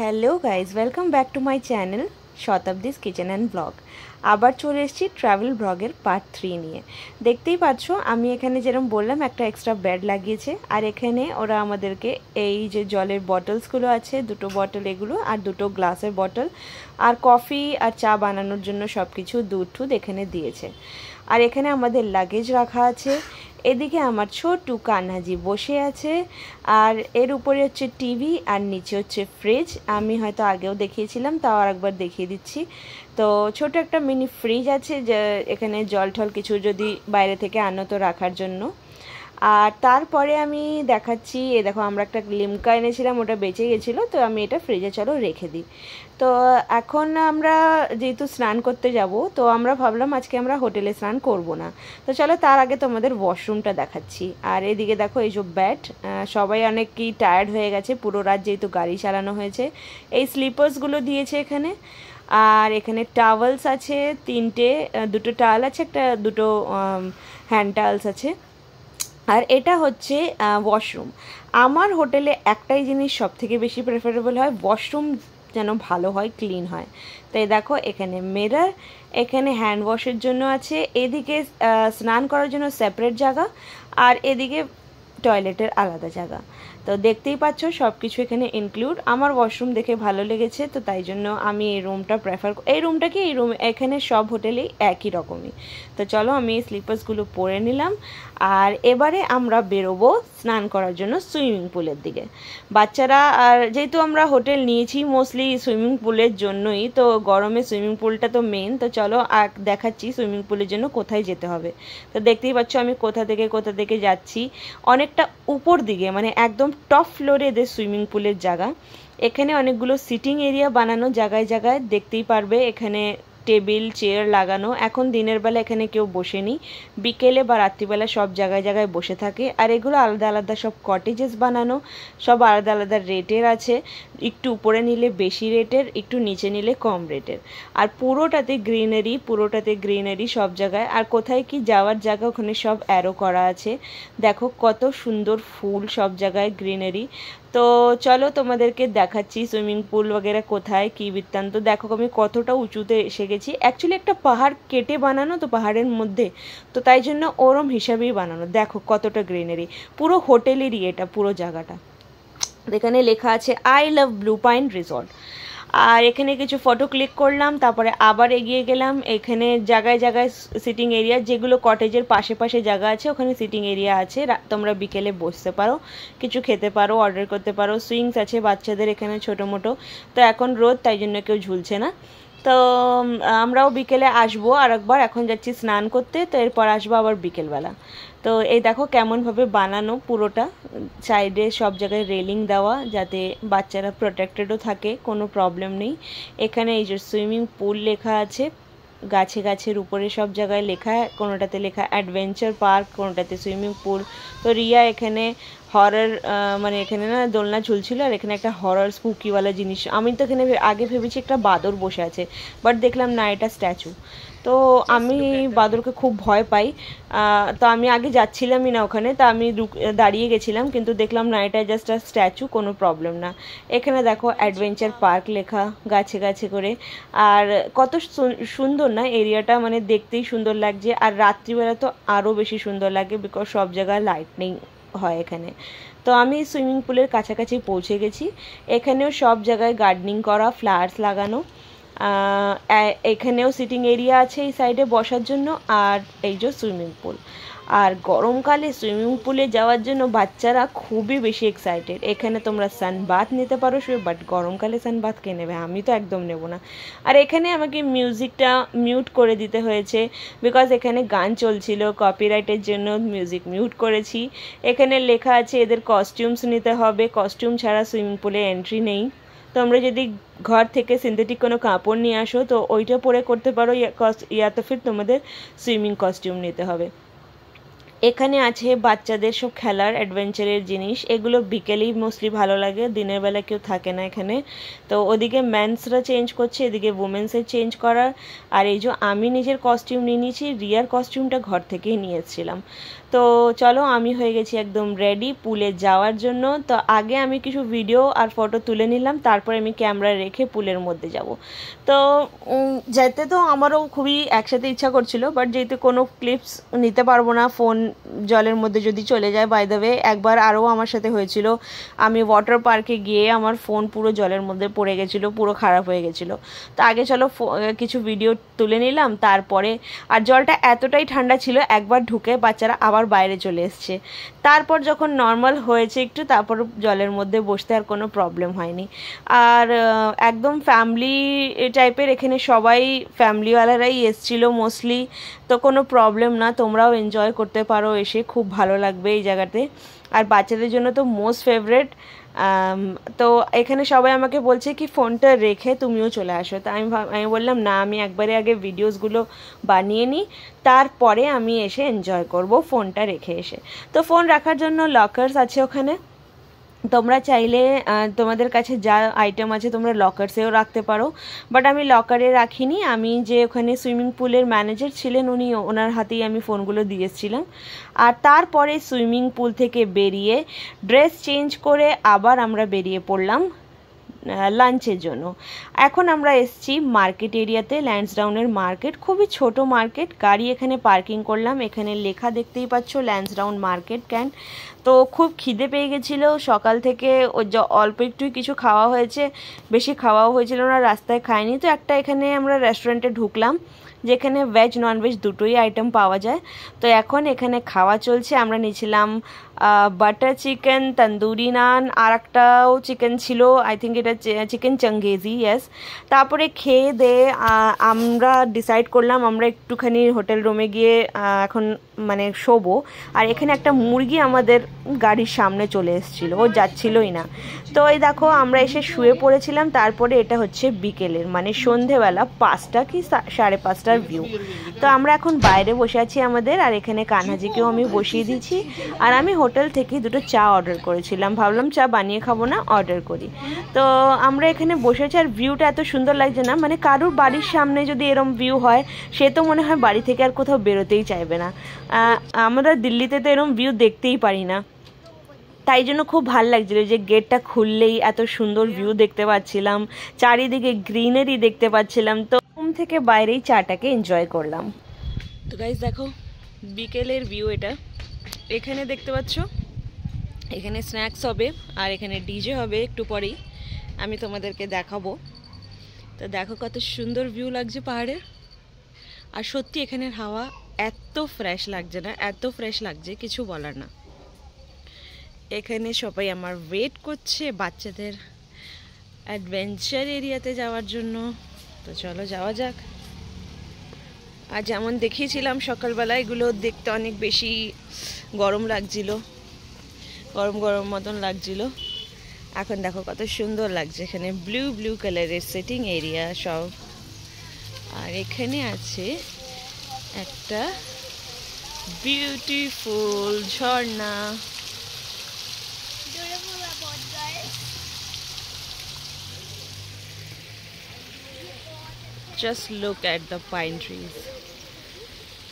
Hello guys welcome back to my channel Shatabdi's kitchen and blog আবার চলে এসেছি travel ব্লগের পার্ট থ্রি নিয়ে দেখতেই পাচ্ছ আমি এখানে যেরকম বললাম একটা এক্সট্রা বেড লাগিয়েছে আর এখানে ওরা আমাদেরকে এই যে জলের বটলসগুলো আছে দুটো বটল এগুলো আর দুটো গ্লাসের বটল আর কফি আর চা বানানোর জন্য সব কিছু দুধ টুধ এখানে দিয়েছে আর এখানে আমাদের লাগেজ রাখা আছে এদিকে আমার ছোট্টু কান্হাজি বসে আছে আর এর উপরে হচ্ছে টিভি আর নিচে হচ্ছে ফ্রিজ আমি হয়তো আগেও দেখিয়েছিলাম তাও আর একবার দেখিয়ে দিচ্ছি তো ছোট একটা মিনি ফ্রিজ আছে যে এখানে জল ঠল কিছু যদি বাইরে থেকে আনো তো রাখার জন্য আর তারপরে আমি দেখাচ্ছি এ দেখো আমরা একটা লিমকা এনেছিলাম ওটা বেঁচে গেছিলো তো আমি এটা ফ্রিজে চলো রেখে দিই তো এখন আমরা যেহেতু স্নান করতে যাব তো আমরা ভাবলাম আজকে আমরা হোটেলে স্নান করব না তো চলো তার আগে তোমাদের ওয়াশরুমটা দেখাচ্ছি আর এদিকে দেখো এই সব ব্যাট সবাই অনেক কি টায়ার্ড হয়ে গেছে পুরো রাত যেহেতু গাড়ি চালানো হয়েছে এই স্লিপার্সগুলো দিয়েছে এখানে আর এখানে টাওয়েলস আছে তিনটে দুটো টাওয়াল আছে একটা দুটো হ্যান্ড টাওয়েলস আছে আর এটা হচ্ছে ওয়াশরুম আমার হোটেলে একটাই জিনিস সব থেকে বেশি প্রেফারেবল হয় ওয়াশরুম যেন ভালো হয় ক্লিন হয় তাই দেখো এখানে মেরার এখানে হ্যান্ড ওয়াশের জন্য আছে এদিকে স্নান করার জন্য সেপারেট জায়গা আর এদিকে টয়লেটের আলাদা জায়গা তো দেখতেই পাচ্ছ সব কিছু এখানে ইনক্লুড আমার ওয়াশরুম দেখে ভালো লেগেছে তো তাই জন্য আমি এই রুমটা প্রেফার এই রুমটা কি এই রুম এখানে সব হোটেলেই একই রকমই তো চলো আমি এই স্লিপার্সগুলো পরে নিলাম আর এবারে আমরা বেরোবো স্নান করার জন্য সুইমিং পুলের দিকে বাচ্চারা আর যেহেতু আমরা হোটেল নিয়েছি মোস্টলি সুইমিং পুলের জন্যই তো গরমে সুইমিং পুলটা তো মেন তো চলো আর দেখাচ্ছি সুইমিং পুলের জন্য কোথায় যেতে হবে তো দেখতেই পাচ্ছ আমি কোথা থেকে কোথা থেকে যাচ্ছি অনেকটা উপর দিকে মানে একদম টপ ফ্লোরে এদের সুইমিং পুলের জায়গা এখানে অনেকগুলো সিটিং এরিয়া বানানো জায়গায় জায়গায় দেখতেই পারবে এখানে টেবিল চেয়ার লাগানো এখন দিনের বেলা এখানে কেউ বসেনি বিকেলে বা রাত্রিবেলা সব জায়গায় জায়গায় বসে থাকে আর এগুলো আলাদা আলাদা সব কটেজেস বানানো সব আলাদা আলাদা রেটের আছে একটু উপরে নিলে বেশি রেটের একটু নিচে নিলে কম রেটের আর পুরোটাতে গ্রিনারি পুরোটাতে গ্রিনারি সব জায়গায় আর কোথায় কি যাওয়ার জায়গা ওখানে সব অ্যারো করা আছে দেখো কত সুন্দর ফুল সব জায়গায় গ্রিনারি তো চলো তোমাদেরকে দেখাচ্ছি সুইমিং পুল বগেরা কোথায় কি বৃত্তান্ত দেখো আমি কতটা উঁচুতে এসে গেছি গেছি অ্যাকচুয়ালি একটা পাহাড় কেটে বানানো তো পাহাড়ের মধ্যে তো তাই জন্য ওরম হিসাবেই বানানো দেখো কতটা গ্রিনারি পুরো হোটেলেরই এটা পুরো জায়গাটা এখানে লেখা আছে I love Blue Pine Resort আর এখানে কিছু ফটো ক্লিক করলাম তারপরে আবার এগিয়ে গেলাম এখানে জায়গায় জায়গায় সিটিং এরিয়া যেগুলো কটেজের পাশে পাশে জায়গা আছে ওখানে সিটিং এরিয়া আছে তোমরা বিকেলে বসতে পারো কিছু খেতে পারো অর্ডার করতে পারো সুইংস আছে বাচ্চাদের এখানে ছোটো মোটো তো এখন রোদ তাই জন্য কেউ ঝুলছে না তো আমরাও বিকেলে আসবো আর একবার এখন যাচ্ছি স্নান করতে তো এরপর আসবো আবার বিকেলবেলা তো এই দেখো কেমনভাবে বানানো পুরোটা সাইডে সব জায়গায় রেলিং দেওয়া যাতে বাচ্চারা প্রোটেক্টেডও থাকে কোনো প্রবলেম নেই এখানে এই যে সুইমিং পুল লেখা আছে গাছে গাছের উপরে সব জায়গায় লেখা কোনোটাতে লেখা অ্যাডভেঞ্চার পার্ক কোনোটাতে সুইমিং পুল তো রিয়া এখানে হরার মানে এখানে না দোলনা ঝুলছিল আর এখানে একটা হরার স্পুকিওয়ালা জিনিস আমি তো এখানে আগে ভেবেছি একটা বাদর বসে আছে বাট দেখলাম না এটা স্ট্যাচু তো আমি বাদরকে খুব ভয় পাই তো আমি আগে যাচ্ছিলামই না ওখানে তা আমি দাঁড়িয়ে গেছিলাম কিন্তু দেখলাম না এটা জাস্ট আর স্ট্যাচু কোনো প্রবলেম না এখানে দেখো অ্যাডভেঞ্চার পার্ক লেখা গাছে গাছে করে আর কত সুন্দর না এরিয়াটা মানে দেখতেই সুন্দর লাগছে আর রাত্রিবেলা তো আরও বেশি সুন্দর লাগে বিকজ সব জায়গায় লাইটনিং হয় এখানে তো আমি সুইমিং পুলের কাছাকাছি পৌঁছে গেছি এখানেও সব জায়গায় গার্ডেনিং করা ফ্লাওয়ার্স লাগানো এখানেও সিটিং এরিয়া আছে এই সাইডে বসার জন্য আর এই যে সুইমিং পুল আর গরমকালে সুইমিং পুলে যাওয়ার জন্য বাচ্চারা খুবই বেশি এক্সাইটেড এখানে তোমরা সানবাথ নিতে পারো শুয়ে বাট গরমকালে সানবাথ কে নেবে আমি তো একদম নেব না আর এখানে আমাকে মিউজিকটা মিউট করে দিতে হয়েছে বিকজ এখানে গান চলছিল কপিরাইটের জন্য মিউজিক মিউট করেছি এখানে লেখা আছে এদের কস্টিউমস নিতে হবে কস্টিউম ছাড়া সুইমিং পুলে এন্ট্রি নেই তোমরা যদি ঘর থেকে সিনথেটিক কোনো কাপড় নিয়ে আসো তো ওইটা পরে করতে পারো ইয়া তো ফির তোমাদের সুইমিং কস্টিউম নিতে হবে এখানে আছে বাচ্চাদের সব খেলার অ্যাডভেঞ্চারের জিনিস এগুলো বিকেলেই মোস্টলি ভালো লাগে দিনের বেলা কেউ থাকে না এখানে তো ওদিকে ম্যানসরা চেঞ্জ করছে এদিকে উমেন্সের চেঞ্জ করার আর এই যে আমি নিজের কস্টিউম নিয়ে নিয়েছি রিয়ার কস্টিউমটা ঘর থেকেই নিয়ে এসেছিলাম তো চলো আমি হয়ে গেছি একদম রেডি পুলে যাওয়ার জন্য তো আগে আমি কিছু ভিডিও আর ফটো তুলে নিলাম তারপরে আমি ক্যামেরা রেখে পুলের মধ্যে যাব তো যেতে তো আমারও খুবই একসাথে ইচ্ছা করছিল বাট যেহেতু কোনো ক্লিপস নিতে পারবো না ফোন জলের মধ্যে যদি চলে যায় বাই দ্য ওয়ে একবার আরও আমার সাথে হয়েছিল আমি ওয়াটার পার্কে গিয়ে আমার ফোন পুরো জলের মধ্যে পড়ে গেছিলো পুরো খারাপ হয়ে গেছিলো তো আগে চলো কিছু ভিডিও তুলে নিলাম তারপরে আর জলটা এতটাই ঠান্ডা ছিল একবার ঢুকে বাচ্চারা আবার বাইরে চলে এসছে তারপর যখন নর্মাল হয়েছে একটু তারপর জলের মধ্যে বসতে আর কোনো প্রবলেম হয়নি আর একদম ফ্যামিলি টাইপের এখানে সবাই ফ্যামিলিওয়ালারাই এসছিল মোস্টলি তো কোনো প্রবলেম না তোমরাও এনজয় করতে পারো এসে খুব ভালো লাগবে এই জায়গাতে আর বাচ্চাদের জন্য তো মোস্ট ফেভারেট তো এখানে সবাই আমাকে বলছে কি ফোনটা রেখে তুমিও চলে আসো তা আমি আমি বললাম না আমি একবারে আগে ভিডিওসগুলো বানিয়ে নিই তারপরে আমি এসে এনজয় করব ফোনটা রেখে এসে তো ফোন রাখার জন্য লকার্স আছে ওখানে তোমরা চাইলে তোমাদের কাছে যা আইটেম আছে তোমরা লকারসেও রাখতে পারো বাট আমি লকারে রাখিনি আমি যে ওখানে সুইমিং পুলের ম্যানেজার ছিলেন উনি ওনার হাতেই আমি ফোনগুলো দিয়েছিলাম আর তারপরে সুইমিং পুল থেকে বেরিয়ে ড্রেস চেঞ্জ করে আবার আমরা বেরিয়ে পড়লাম লাঞ্চের জন্য এখন আমরা এসছি মার্কেট এরিয়াতে ল্যান্ডসডাউনের মার্কেট খুবই ছোট মার্কেট গাড়ি এখানে পার্কিং করলাম এখানে লেখা দেখতেই পাচ্ছ ল্যান্ডসডাউন মার্কেট ক্যান্ড তো খুব খিদে পেয়ে গেছিলো সকাল থেকে অল্প একটুই কিছু খাওয়া হয়েছে বেশি খাওয়াও হয়েছিল না রাস্তায় খায়নি তো একটা এখানে আমরা রেস্টুরেন্টে ঢুকলাম যেখানে ভেজ ননভেজ দুটোই আইটেম পাওয়া যায় তো এখন এখানে খাওয়া চলছে আমরা নিয়েছিলাম বাটার চিকেন তন্দুরি নান আর একটাও চিকেন ছিল আই থিঙ্ক এটা চিকেন চঙ্গেজি ইয়েস তারপরে খেয়ে দেয়ে আমরা ডিসাইড করলাম আমরা একটুখানি হোটেল রুমে গিয়ে এখন মানে শোবো আর এখানে একটা মুরগি আমাদের গাড়ির সামনে চলে এসেছিল ও যাচ্ছিলই না তো এই দেখো আমরা এসে শুয়ে পড়েছিলাম তারপরে এটা হচ্ছে বিকেলের মানে সন্ধেবেলা পাঁচটা কি সাড়ে পাঁচটার ভিউ তো আমরা এখন বাইরে বসে আছি আমাদের আর এখানে কানহাজিকেও আমি বসিয়ে দিচ্ছি আর আমি হোটেল থেকে দুটো চা অর্ডার করেছিলাম ভাবলাম চা বানিয়ে খাবো না অর্ডার করি তো আমরা এখানে বসেছি আর ভিউটা এত সুন্দর লাগছে না মানে কারুর বাড়ির সামনে যদি এরম ভিউ হয় সে তো মনে হয় বাড়ি থেকে আর কোথাও বেরোতেই চাইবে না আমরা দিল্লিতে তো এরম ভিউ দেখতেই পারি না তাই জন্য খুব ভাল লাগছিল যে গেটটা খুললেই এত সুন্দর ভিউ দেখতে পাচ্ছিলাম চারিদিকে গ্রিনারি দেখতে পাচ্ছিলাম তো হোম থেকে বাইরেই চাটাকে এনজয় করলাম তো গাইজ দেখো বিকেলের ভিউ এটা এখানে দেখতে পাচ্ছ এখানে স্ন্যাক্স হবে আর এখানে ডিজে হবে একটু পরেই আমি তোমাদেরকে দেখাবো তো দেখো কত সুন্দর ভিউ লাগছে পাহাড়ের আর সত্যি এখানের হাওয়া এত ফ্রেশ লাগছে না এত ফ্রেশ লাগছে কিছু বলার না এখানে সবাই আমার ওয়েট করছে বাচ্চাদের অ্যাডভেঞ্চার এরিয়াতে যাওয়ার জন্য তো চলো যাওয়া যাক আর যেমন দেখিয়েছিলাম সকালবেলা এগুলো দেখতে অনেক বেশি গরম লাগছিল গরম গরম মতন লাগছিল এখন দেখো কত সুন্দর লাগছে এখানে ব্লু ব্লু কালারের সেটিং এরিয়া সব আর এখানে আছে একটা বিউটিফুল ঝর্ণা just look at the pine trees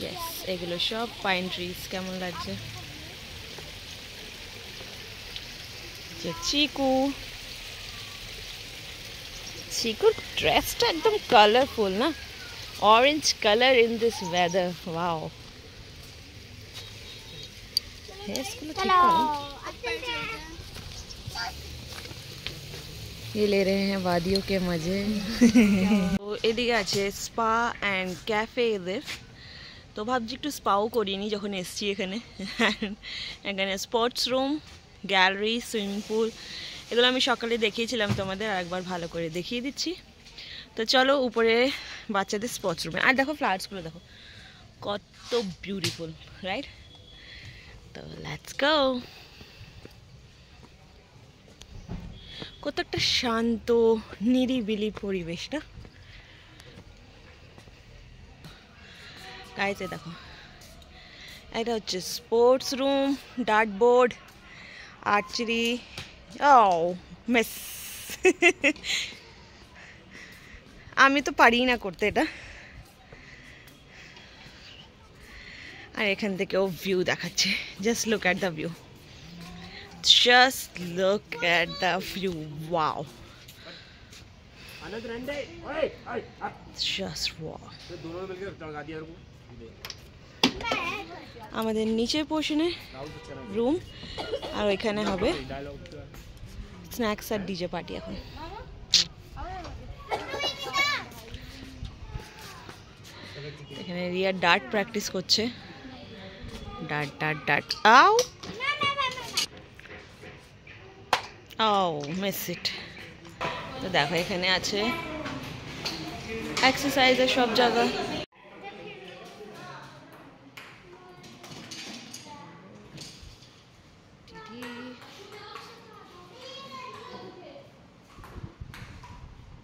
yes এগুলো সব পাইন ট্রিজ কেমন লাগছে চিকু চিকুর ড্রেসটা একদম কালারফুল না orange colour in this weather wow ये ले रहे हैं वादियों के मजे এদিকে আছে স্পা অ্যান্ড ক্যাফে এদের তো ভাবছি একটু স্পাও করিনি যখন এসছি এখানে এখানে sports room gallery swimming pool এগুলো আমি সকালে দেখিয়েছিলাম তোমাদের আর একবার ভালো করে দেখিয়ে দিচ্ছি তো চলো উপরে বাচ্চাদের স্পোর্টস রুমে আর দেখো ফ্লাওয়ার্সগুলো দেখো কত বিউটিফুল রাইট তো লেটস গো কত একটা শান্ত নিরিবিলি পরিবেশটা কাইতে দেখো এটা হচ্ছে sports room dart board archery ও মেস আমি তো পারি না করতে এটা আর এখান থেকে ও ভিউ দেখাচ্ছে just look at the view just look at the view wow Just wow. আমাদের নিচের পোর্শনে রুম আর ওইখানে হবে স্ন্যাক্স আর ডিজে পার্টি এখন এখানে রিয়া ডার্ট প্র্যাকটিস করছে ডার্ট ডার্ট ডার্ট আও আও মেস ইট তো দেখো এখানে আছে এক্সারসাইজের সব জায়গা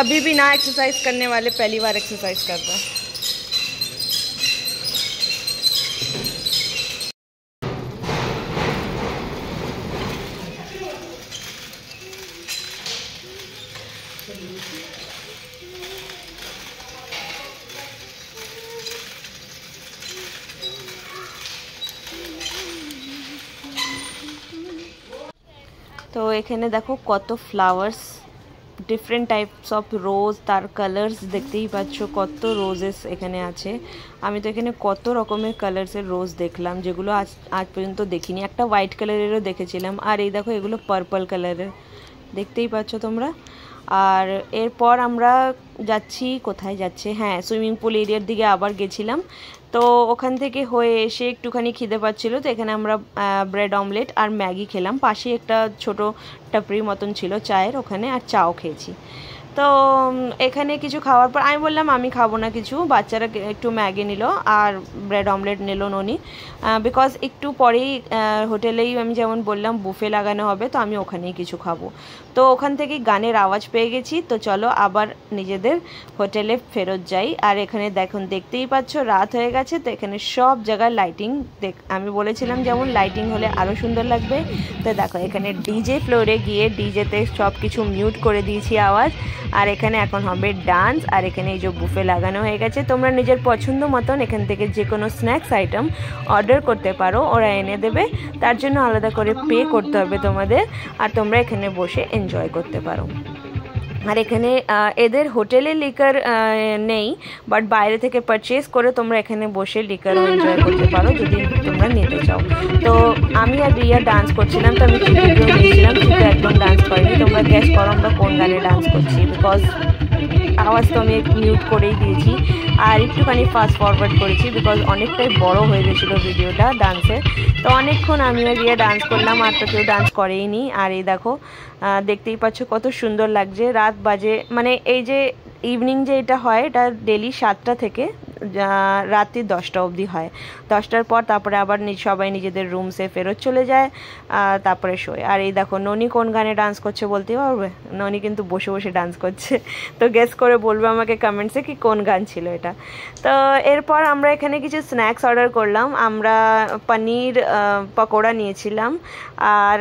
कभी भी ना एक्सरसाइज करने वाले पहली बार एक्सरसाइज कर रहे हैं তো तो এখানে দেখো কত ডিফারেন্ট টাইপস অফ রোজ তার কালার্স দেখতেই পাচ্ছ কত রোজেস এখানে আছে আমি তো এখানে কত রকমের কালার্সের রোজ দেখলাম যেগুলো আজ আজ পর্যন্ত দেখিনি একটা হোয়াইট কালারেরও দেখেছিলাম আর এই দেখো এগুলো পার্পল কালারের দেখতেই পাচ্ছ তোমরা আর এরপর আমরা যাচ্ছি কোথায় যাচ্ছে হ্যাঁ সুইমিং পুল এরিয়ার দিকে আবার গেছিলাম তো ওখান থেকে হয়ে এসে একটুখানি খিদে পাচ্ছিলো তো এখানে আমরা ব্রেড অমলেট আর ম্যাগি খেলাম পাশে একটা ছোট টাপড়ির মতন ছিল চায়ের ওখানে আর চাও খেয়েছি তো এখানে কিছু খাওয়ার পর আমি বললাম আমি খাবো না কিছু বাচ্চারা একটু ম্যাগি নিল আর ব্রেড অমলেট নিল ননি বিকজ একটু পরেই হোটেলেই আমি যেমন বললাম বুফে লাগানো হবে তো আমি ওখানেই কিছু খাবো তো ওখান থেকে গানের আওয়াজ পেয়ে গেছি তো চলো আবার নিজেদের হোটেলে ফেরত যাই আর এখানে দেখুন দেখতেই পাচ্ছ রাত হয়ে গেছে তো এখানে সব জায়গায় লাইটিং দেখ আমি বলেছিলাম যেমন লাইটিং হলে আরও সুন্দর লাগবে তো দেখো এখানে ডিজে ফ্লোরে গিয়ে ডিজেতে সব কিছু মিউট করে দিয়েছি আওয়াজ আর এখানে এখন হবে ডান্স আর এখানে এই যে বুফে লাগানো হয়ে গেছে তোমরা নিজের পছন্দ মতন এখান থেকে যে কোনো স্ন্যাক্স আইটেম অর্ডার করতে পারো ওরা এনে দেবে তার জন্য আলাদা করে পে করতে হবে তোমাদের আর তোমরা এখানে বসে এনজয় করতে পারো আর এখানে এদের হোটেলে লিকার নেই বাট বাইরে থেকে পারচেস করে তোমরা এখানে বসে লিকার এনজয় করতে পারো যদি তোমরা নিতে চাও তো আমি আর রিয়া ডান্স করছিলাম তো আমি ভিডিও কিন্তু একদম ডান্স করিনি তোমরা গ্যাস করো আমরা কোন গানে ডান্স করছি বিকজ আওয়াজ তো আমি মিউট করেই দিয়েছি আর একটুখানি ফাস্ট ফরওয়ার্ড করেছি বিকজ অনেকটাই বড় হয়ে গেছিলো ভিডিওটা ডান্সে তো অনেকক্ষণ আমিও গিয়ে ডান্স করলাম আর তো কেউ ডান্স করেই নি আর এই দেখো দেখতেই পাচ্ছ কত সুন্দর লাগছে রাত বাজে মানে এই যে ইভিনিং যে এটা হয় এটা ডেলি সাতটা থেকে রাত্রি দশটা অবধি হয় দশটার পর তারপরে আবার সবাই নিজেদের রুমসে ফেরত চলে যায় তারপরে শোয় আর এই দেখো ননি কোন গানে ডান্স করছে বলতে পারবে ননি কিন্তু বসে বসে ডান্স করছে তো গেস করে বলবে আমাকে কমেন্টসে কি কোন গান ছিল এটা তো এরপর আমরা এখানে কিছু স্ন্যাক্স অর্ডার করলাম আমরা পনির পকোড়া নিয়েছিলাম আর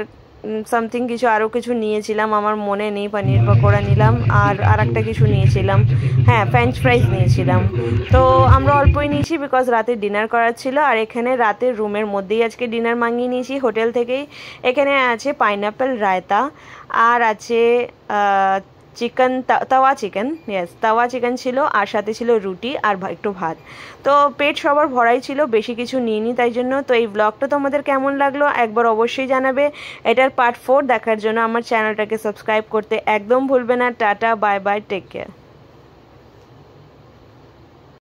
সামথিং কিছু আরও কিছু নিয়েছিলাম আমার মনে নেই পানির পকোড়া নিলাম আর আর একটা কিছু নিয়েছিলাম হ্যাঁ ফ্রেঞ্চ ফ্রাইজ নিয়েছিলাম তো আমরা অল্পই নিয়েছি বিকজ রাতে ডিনার করার ছিল আর এখানে রাতের রুমের মধ্যেই আজকে ডিনার মাঙিয়ে নিয়েছি হোটেল থেকেই এখানে আছে পাইনাপেল রায়তা আর আছে চিকেন তাওয়া চিকেন ইয়েস তাওয়া চিকেন ছিল আর সাথে ছিল রুটি আর একটু ভাত তো পেট সবার ভরাই ছিল বেশি কিছু নিইনি তাই জন্য তো এই ব্লগটা তোমাদের কেমন লাগলো একবার অবশ্যই জানাবে এটার পার্ট ফোর দেখার জন্য আমার চ্যানেলটাকে সাবস্ক্রাইব করতে একদম ভুলবে না tata bye bye take care